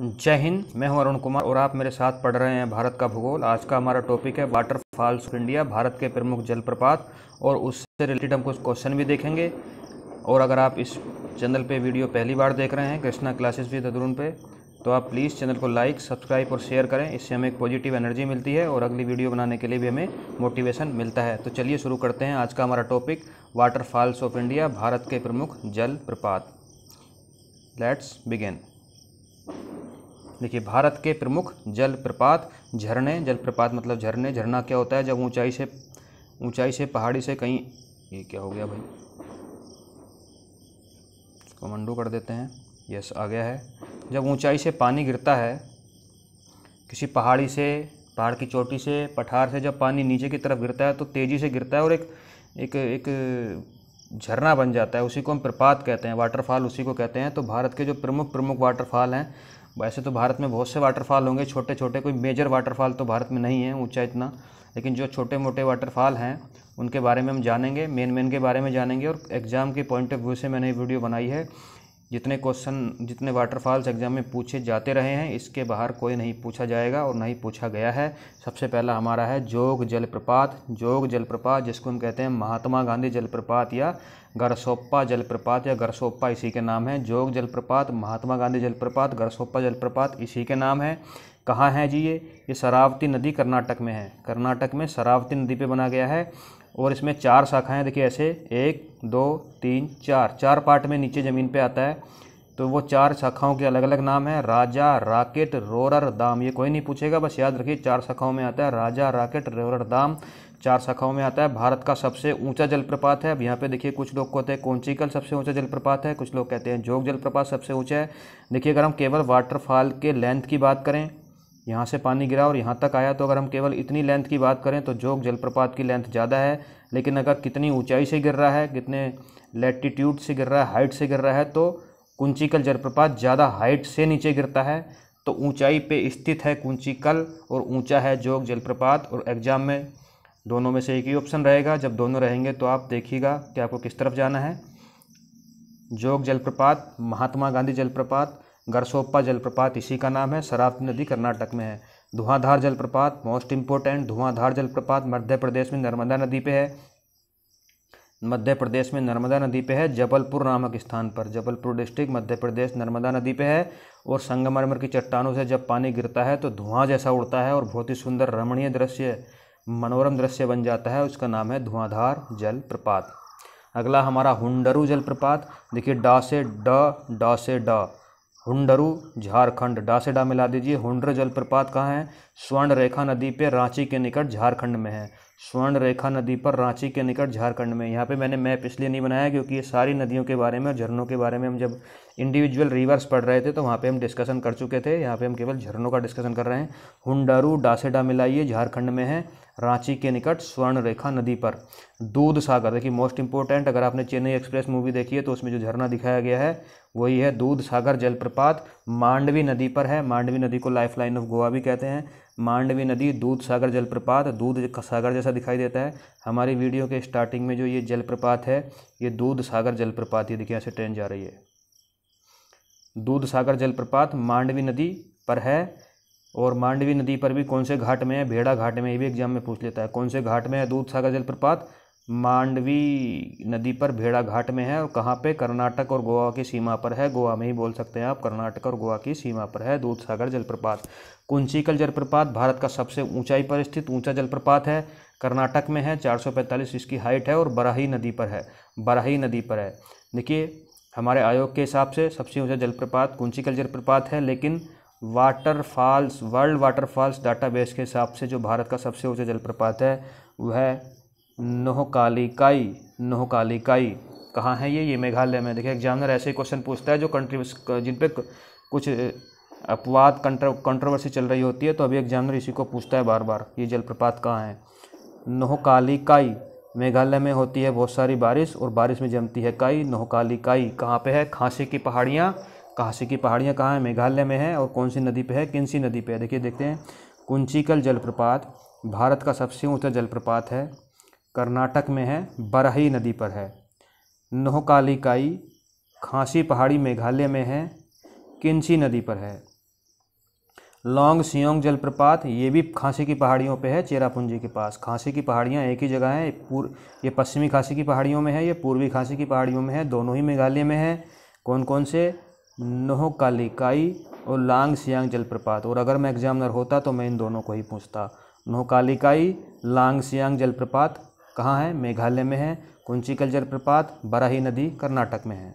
जय हिंद मैं हूं अरुण कुमार और आप मेरे साथ पढ़ रहे हैं भारत का भूगोल आज का हमारा टॉपिक है waterfalls of India Bharat के प्रमुख जलप्रपात और उससे रिलेटेड हम कुछ क्वेश्चन भी देखेंगे और अगर आप इस चैनल पे वीडियो पहली बार देख रहे हैं कृष्णा क्लासेस भी अरुण पे तो आप प्लीज़ चैनल को लाइक सब्सक्राइब और शेयर करें इससे हमें पॉजिटिव एनर्जी मिलती है और अगली वीडियो बनाने के लिए भी हमें मोटिवेशन मिलता है तो चलिए शुरू करते हैं आज का हमारा topic waterfalls of India Bharat के प्रमुख जल प्रपात लेट्स बिगेन देखिए भारत के प्रमुख जलप्रपात झरने जलप्रपात मतलब झरने झरना क्या होता है जब ऊंचाई से ऊंचाई से पहाड़ी से कहीं ये क्या हो गया भाई इसको कर देते हैं यस आ गया है जब ऊंचाई से पानी गिरता है किसी पहाड़ी से पहाड़ की चोटी से पठार से जब पानी नीचे की तरफ गिरता है तो तेज़ी से गिरता है और एक एक एक झरना बन जाता है उसी को हम प्रपात कहते हैं वाटरफॉल उसी को कहते हैं तो भारत के जो प्रमुख प्रमुख वाटरफॉल हैं वैसे तो भारत में बहुत से वाटरफॉल होंगे छोटे छोटे कोई मेजर वाटरफॉल तो भारत में नहीं है ऊंचा इतना लेकिन जो छोटे मोटे वाटरफॉल हैं उनके बारे में हम जानेंगे मेन मेन के बारे में जानेंगे और एग्ज़ाम के पॉइंट ऑफ व्यू से मैंने ये वीडियो बनाई है जितने क्वेश्चन जितने वाटरफॉल्स एग्जाम में पूछे जाते रहे हैं इसके बाहर कोई नहीं पूछा जाएगा और नहीं पूछा गया है सबसे पहला हमारा है जोग जलप्रपात जोग जलप्रपात जिसको हम कहते हैं महात्मा गांधी जलप्रपात या गरसोप्पा जलप्रपात या गरसोप्पा इसी के नाम है जोग जलप्रपात महात्मा गांधी जलप्रपात गरसोप्पा जलप्रपात इसी के नाम है कहाँ है जी ये ये सरावती नदी कर्नाटक में है कर्नाटक में शरावती नदी पे बना गया है और इसमें चार शाखाएं देखिए ऐसे एक दो तीन चार चार पार्ट में नीचे ज़मीन पे आता है तो वो चार शाखाओं के अलग अलग नाम है राजा राकेट रोरर दाम ये कोई नहीं पूछेगा बस याद रखिए चार शाखाओं में आता है राजा राकेट रोरर दाम चार शाखाओं में आता है भारत का सबसे ऊंचा जलप्रपात है अब यहाँ पे देखिए कुछ लोग कहते हैं कोंचिकल सबसे ऊंचा जलप्रपात है कुछ लोग कहते हैं जोग जलप्रपात सबसे ऊंचा है देखिए अगर हम केवल वाटरफॉल के लेंथ की बात करें यहाँ से पानी गिरा और यहाँ तक आया तो अगर हम केवल इतनी लेंथ की बात करें तो जोग जलप्रपात की लेंथ ज़्यादा है लेकिन अगर कितनी ऊंचाई से गिर रहा है कितने लेटीट्यूड से गिर रहा है हाइट से गिर रहा है तो कुंचीकल जलप्रपात ज़्यादा हाइट से नीचे गिरता है तो ऊंचाई पे स्थित है कुंचीकल और ऊंचा है जोग जलप्रपात और एग्ज़ाम में दोनों में से एक ही ऑप्शन रहेगा जब दोनों रहेंगे तो आप देखिएगा कि आपको किस तरफ जाना है जोग जलप्रपात महात्मा गांधी जलप्रपात गरसोप्पा जलप्रपात इसी का नाम है शराप्ती नदी कर्नाटक में है धुआंधार जलप्रपात मोस्ट इम्पोर्टेंट धुआंधार जलप्रपात मध्य प्रदेश में नर्मदा नदी पे है मध्य प्रदेश में नर्मदा नदी पे है जबलपुर नामक स्थान पर जबलपुर डिस्ट्रिक्ट मध्य प्रदेश नर्मदा नदी पे है और संगमरमर की चट्टानों से जब पानी गिरता है तो धुआं जैसा उड़ता है और बहुत ही सुंदर रमणीय दृश्य मनोरम दृश्य बन जाता है उसका नाम है धुआंधार जलप्रपात अगला हमारा हुंडरू जलप्रपात देखिए डा से ड डा से ड हुंडरू झारखंड डासेडा मिला दीजिए हुंडर जलप्रपात कहाँ है स्वर्ण रेखा नदी पे रांची के निकट झारखंड में है स्वर्ण रेखा नदी पर रांची के निकट झारखंड में यहाँ पे मैंने मैप इसलिए नहीं बनाया क्योंकि ये सारी नदियों के बारे में और झरनों के बारे में हम जब इंडिविजुअल रिवर्स पढ़ रहे थे तो वहाँ पे हम डिस्कशन कर चुके थे यहाँ पे हम केवल झरनों का डिस्कशन कर रहे हैं हुंडारू डासेडा मिलाइए झारखंड में है रांची के निकट स्वर्ण रेखा नदी पर दूध सागर देखिए मोस्ट इंपॉर्टेंट अगर आपने चेन्नई एक्सप्रेस मूवी देखी है तो उसमें जो झरना दिखाया गया है वही है दूध सागर जलप्रपात मांडवी नदी पर है मांडवी नदी को लाइफ लाइन ऑफ गोवा भी कहते हैं मांडवी नदी दूध सागर जलप्रपात दूध सागर जैसा दिखाई देता है हमारी वीडियो के स्टार्टिंग में जो ये जलप्रपात है ये दूध सागर जलप्रपात ये देखिए यहाँ से ट्रेन जा रही है दूध सागर जलप्रपात मांडवी नदी पर है और मांडवी नदी पर भी कौन से घाट में है भेड़ा घाट में ये भी एग्जाम में पूछ लेता है कौन से घाट में है दूध सागर जलप्रपात मांडवी नदी पर भेड़ा घाट में है और कहाँ पे कर्नाटक और गोवा की सीमा पर है गोवा में ही बोल सकते हैं आप कर्नाटक और गोवा की सीमा पर है दूध सागर जलप्रपात कुंचीकल जलप्रपात भारत का सबसे ऊंचाई पर स्थित ऊंचा जलप्रपात है कर्नाटक में है 445 इसकी हाइट है और बराही नदी पर है बराही नदी पर है देखिए हमारे आयोग के हिसाब से सबसे ऊँचा जलप्रपात कुंचीकल जलप्रपात है लेकिन वाटरफॉल्स वर्ल्ड वाटरफॉल्स डाटाबेस के हिसाब से जो भारत का सबसे ऊंचा जलप्रपात है वह नोहकालिकाई नोहकालिकाई कहाँ है ये ये मेघालय में देखिए एग्जामिनर ऐसे क्वेश्चन पूछता है जो कंट्री जिन पर कुछ अपवाद कंट्र कंट्रोवर्सी चल रही होती है तो अभी एग्जामिनर इसी को पूछता है बार बार ये जलप्रपात कहाँ है नोहकालिकाई मेघालय में होती है बहुत सारी बारिश और बारिश में जमती है काई नोहकालिकाई कहाँ पे है खांसी की पहाड़ियाँ काशी की पहाड़ियाँ कहाँ हैं मेघालय में है और कौन सी नदी पे है सी नदी पे है देखिए देखते हैं कुंचीकल जलप्रपात भारत का सबसे ऊंचा जलप्रपात है कर्नाटक में है बरही नदी पर है नोहकालिकाई खांसी पहाड़ी मेघालय में है किंची नदी पर है लॉन्ग सियोंग जलप्रपात ये भी खांसी की पहाड़ियों पे है चेरापूंजी के पास खांसी की पहाड़ियाँ एक ही जगह हैं पूर्व ये पश्चिमी खांसी की पहाड़ियों में है ये पूर्वी खांसी की पहाड़ियों में है दोनों ही मेघालय में है कौन कौन से नोह कालिकाई और लांग सियांग जलप्रपात और अगर मैं एग्जामिनर होता तो मैं इन दोनों को ही पूछता नोह कालिकाई लांग सियांग जलप्रपात कहाँ है मेघालय में है कुंचिकल जलप्रपात बराही नदी कर्नाटक में है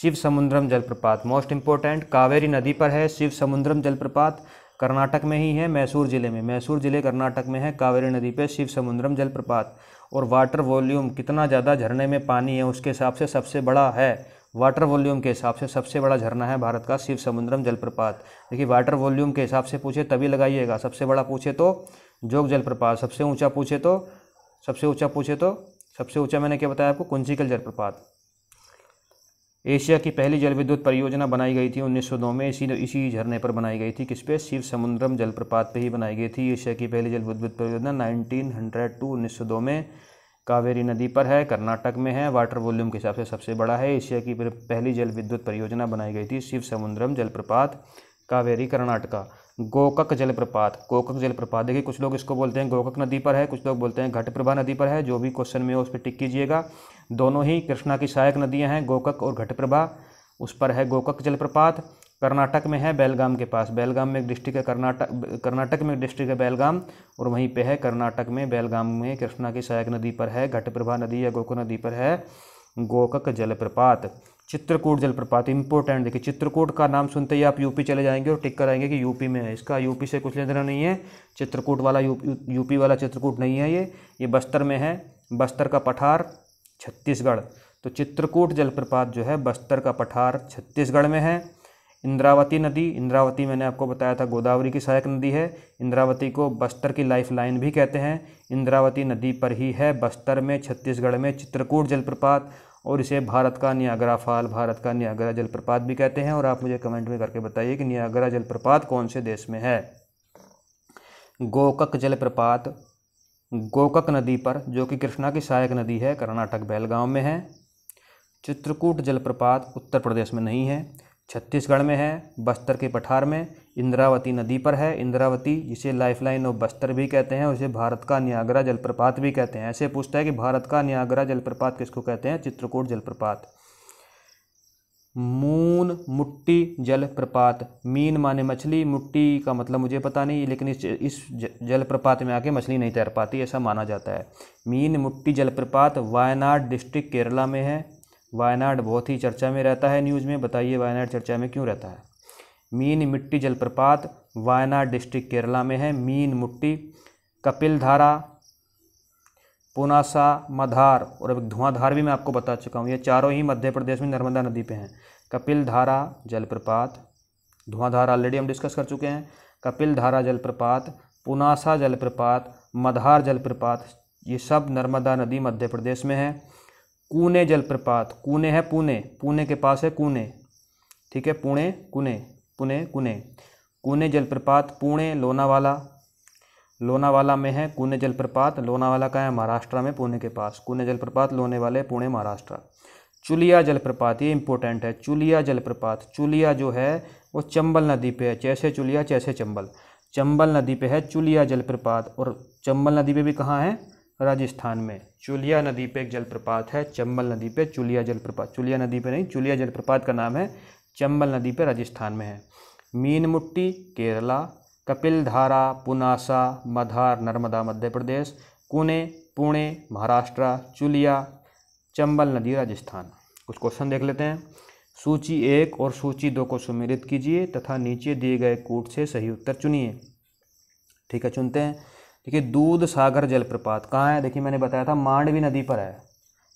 शिव समुद्रम जलप्रपात मोस्ट इम्पोर्टेंट कावेरी नदी पर है शिव समुद्रम जलप्रपात कर्नाटक में ही है मैसूर ज़िले में मैसूर ज़िले कर्नाटक में है कावेरी नदी पर शिव समुद्रम जलप्रपात और वाटर वॉल्यूम कितना ज़्यादा झरने में पानी है उसके हिसाब से सबसे बड़ा है वाटर वॉल्यूम के हिसाब से सबसे बड़ा झरना है भारत का शिव समुद्रम जलप्रपात देखिए वाटर वॉल्यूम के हिसाब से पूछे तभी लगाइएगा सबसे बड़ा पूछे तो जोग जलप्रपात सबसे ऊंचा पूछे तो सबसे ऊंचा पूछे तो सबसे ऊंचा मैंने क्या बताया आपको कुंजिकल जलप्रपात एशिया की पहली जल विद्युत परियोजना बनाई गई थी 1902 में इसी इसी झरने पर बनाई गई थी किस पे शिव समुद्रम जलप्रपात पे ही बनाई गई थी एशिया की पहली जल विद्युत परियोजना 1900 टू 1902 में कावेरी नदी पर है कर्नाटक में है वाटर वॉल्यूम के हिसाब से सबसे बड़ा है एशिया की पहली जल विद्युत परियोजना बनाई गई थी शिव समुद्रम जलप्रपात कावेरी कर्नाटका गोकक जलप्रपात गोकक जलप्रपात देखिए कुछ लोग इसको बोलते हैं गोकक नदी पर है कुछ लोग बोलते हैं घटप्रभा नदी पर है जो भी क्वेश्चन में हो उस पर टिक कीजिएगा दोनों ही कृष्णा की सहायक नदियाँ हैं गोकक और घटप्रभा उस पर है गोकक जलप्रपात कर्नाटक में है बेलगाम के पास बेलगाम में एक डिस्ट्रिक्ट है कर्नाटक कर्नाटक में एक डिस्ट्रिक्ट है बेलगाम और वहीं पे है कर्नाटक में बेलगाम में कृष्णा की सहायक नदी पर है घटप्रभा नदी या गोको नदी पर है गोकक जलप्रपात चित्रकूट जलप्रपात इंपॉर्टेंट देखिए चित्रकूट का नाम सुनते ही आप यूपी चले जाएंगे और टिक कराएंगे कि यूपी में है इसका यूपी से कुछ लेना नहीं है चित्रकूट वाला यूपी यू, यूपी वाला चित्रकूट नहीं है ये ये बस्तर में है बस्तर का पठार छत्तीसगढ़ तो चित्रकूट जलप्रपात जो है बस्तर का पठार छत्तीसगढ़ में है इंद्रावती नदी इंद्रावती मैंने आपको बताया था गोदावरी की सहायक नदी है इंद्रावती को बस्तर की लाइफ लाइन भी कहते हैं इंद्रावती नदी पर ही है बस्तर में छत्तीसगढ़ में चित्रकूट जलप्रपात और इसे भारत का नियाग्रा फाल भारत का नियाग्रा जलप्रपात भी कहते हैं और आप मुझे कमेंट में करके बताइए कि नियाग्रा जलप्रपात कौन से देश में है गोकक जलप्रपात गोकक नदी पर जो कि कृष्णा की सहायक नदी है कर्नाटक बेलगांव में है चित्रकूट जलप्रपात उत्तर प्रदेश में नहीं है छत्तीसगढ़ में है बस्तर के पठार में इंद्रावती नदी पर है इंद्रावती जिसे लाइफलाइन ऑफ बस्तर भी कहते हैं उसे भारत का न्यागरा जलप्रपात भी कहते हैं ऐसे पूछता है कि भारत का न्यागरा जलप्रपात किसको कहते हैं चित्रकूट जलप्रपात मून मुट्टी जलप्रपात मीन माने मछली मुट्टी का मतलब मुझे पता नहीं लेकिन इस इस जलप्रपात में आके मछली नहीं तैर पाती ऐसा माना जाता है मीन मुट्टी जलप्रपात वायनाड डिस्ट्रिक्ट केरला में है वायनाड बहुत ही चर्चा में रहता है न्यूज़ में बताइए वायनाड चर्चा में क्यों रहता है मीन मिट्टी जलप्रपात वायनाड डिस्ट्रिक्ट केरला में है मीन मुट्टी कपिल धारा पुनासा मधार और अब धुआंधार भी मैं आपको बता चुका हूँ ये चारों ही मध्य प्रदेश में नर्मदा नदी पे हैं कपिल धारा जलप्रपात धुआंधार ऑलरेडी हम डिस्कस कर चुके हैं कपिल धारा जलप्रपात पुनासा जलप्रपात मधार जलप्रपात ये सब नर्मदा नदी मध्य प्रदेश में है कूने जलप्रपात कूने है पुणे पुणे के पास है कूने ठीक है पुणे कुने पुणे कुने कूने जलप्रपात पुणे लोनावाला लोनावाला में है कूने जलप्रपात लोनावाला का है महाराष्ट्र में पुणे के पास कूने जलप्रपात लोने वाले पुणे महाराष्ट्र चुलिया जलप्रपात ये इंपॉर्टेंट है चुलिया जलप्रपात चुलिया जो है वो चंबल नदी पे है जैसे चुलिया जैसे चंबल चंबल नदी पे है चुलिया जलप्रपात और चंबल नदी पे भी कहाँ है राजस्थान में चुलिया नदी पे एक जलप्रपात है चंबल नदी पे चुलिया जलप्रपात चुलिया नदी पे नहीं चुलिया जलप्रपात का नाम है चंबल नदी पे राजस्थान में है मीनमुट्टी केरला कपिलधारा पुनासा मधार नर्मदा मध्य प्रदेश कुने पुणे महाराष्ट्र चुलिया चंबल नदी राजस्थान कुछ क्वेश्चन देख लेते हैं सूची एक और सूची दो को सुमिलित कीजिए तथा नीचे दिए गए कूट से सही उत्तर चुनिए ठीक है चुनते हैं ठीक है दूध सागर जलप्रपात कहाँ है देखिए मैंने बताया था मांडवी नदी पर है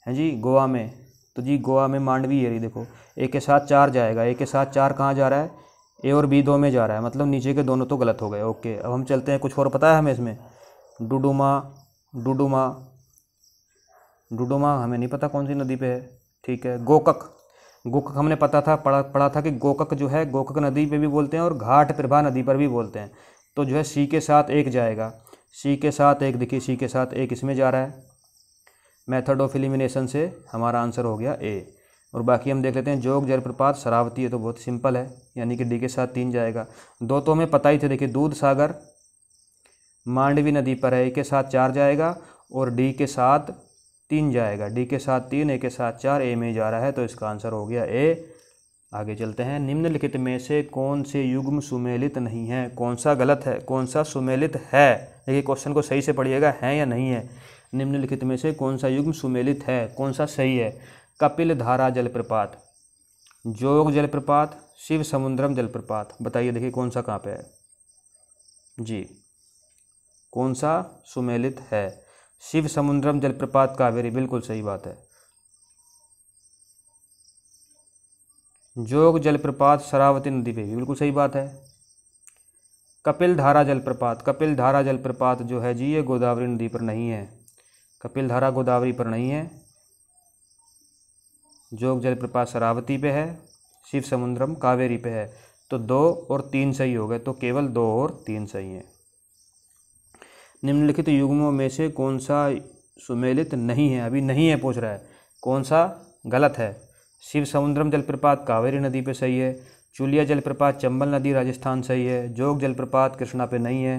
हैं जी गोवा में तो जी गोवा में मांडवी एरी देखो एक के साथ चार जाएगा एक के साथ चार कहाँ जा रहा है ए और बी दो में जा रहा है मतलब नीचे के दोनों तो गलत हो गए ओके अब हम चलते हैं कुछ और पता है हमें इसमें डुडुमा डुडुमा डुडुमा हमें नहीं पता कौन सी नदी पे है ठीक है गोकक गोकक हमने पता था पढ़ा पढ़ा था कि गोकक जो है गोकक नदी पे भी बोलते हैं और घाट प्रभा नदी पर भी बोलते हैं तो जो है सी के साथ एक जाएगा सी के साथ एक देखिए सी के साथ एक इसमें जा रहा है मेथड ऑफ एलिमिनेशन से हमारा आंसर हो गया ए और बाकी हम देख लेते हैं जोग जलप्रपात शरावती है तो बहुत सिंपल है यानी कि डी के साथ तीन जाएगा दो तो हमें पता ही थे देखिए दूध सागर मांडवी नदी पर है ए के साथ चार जाएगा और डी के साथ तीन जाएगा डी के साथ तीन ए के साथ चार ए में जा रहा है तो इसका आंसर हो गया ए आगे चलते हैं निम्नलिखित में से कौन से युग्म सुमेलित नहीं है कौन सा गलत है कौन सा सुमेलित है देखिए क्वेश्चन को सही से पढ़िएगा है या नहीं है निम्नलिखित में से कौन सा युग्म सुमेलित है कौन सा सही है कपिल धारा जलप्रपात जोग जलप्रपात शिव समुद्रम जलप्रपात बताइए देखिए कौन सा कहाँ पे है जी कौन सा सुमेलित है शिव समुद्रम जलप्रपात कावेरी बिल्कुल सही बात है जोग जलप्रपात शरावती नदी पे भी बिल्कुल सही बात है कपिल धारा जलप्रपात कपिल धारा जलप्रपात जो है जी ये गोदावरी नदी पर नहीं है कपिल धारा गोदावरी पर नहीं है जोग जलप्रपात शरावती पे है शिव समुद्रम कावेरी पे है तो दो और तीन सही हो गए तो केवल दो और तीन सही हैं निम्नलिखित युग्मों में से कौन सा सुमेलित नहीं है अभी नहीं है पूछ रहा है कौन सा गलत है शिव समुद्रम जलप्रपात कावेरी नदी पे सही है चूलिया जलप्रपात चंबल नदी राजस्थान सही है जोग जलप्रपात कृष्णा पे नहीं है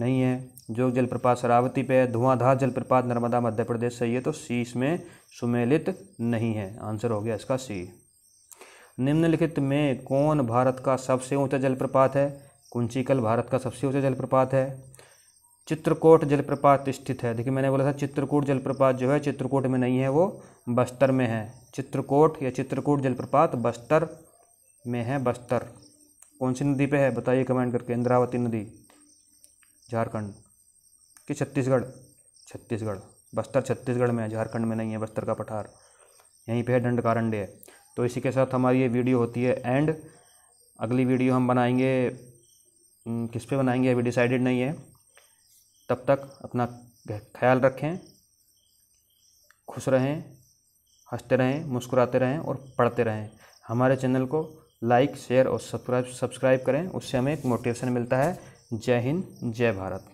नहीं है जोग जलप्रपात शरावती पे है धुआंधार जलप्रपात नर्मदा मध्य प्रदेश सही है तो सी इसमें सुमेलित नहीं है आंसर हो गया इसका सी निम्नलिखित में कौन भारत का सबसे ऊंचा जलप्रपात है कुंचीकल भारत का सबसे ऊंचा जलप्रपात है चित्रकूट जलप्रपात स्थित है देखिए मैंने बोला था चित्रकूट जलप्रपात जो है चित्रकूट में नहीं है वो बस्तर में है चित्रकूट या चित्रकूट जलप्रपात बस्तर में है बस्तर कौन सी नदी पे है बताइए कमेंट करके इंद्रावती नदी झारखंड कि छत्तीसगढ़ छत्तीसगढ़ बस्तर छत्तीसगढ़ में है झारखंड में नहीं है बस्तर का पठार यहीं पर है दंडकारण्य तो इसी के साथ हमारी ये वीडियो होती है एंड अगली वीडियो हम बनाएंगे हम्म, किस पे बनाएंगे अभी डिसाइडेड नहीं है तब तक अपना ख्याल रखें खुश रहें हंसते रहें मुस्कुराते रहें और पढ़ते रहें हमारे चैनल को लाइक शेयर और सब्सक्राइब सब्सक्राइब करें उससे हमें एक मोटिवेशन मिलता है जय हिंद जय भारत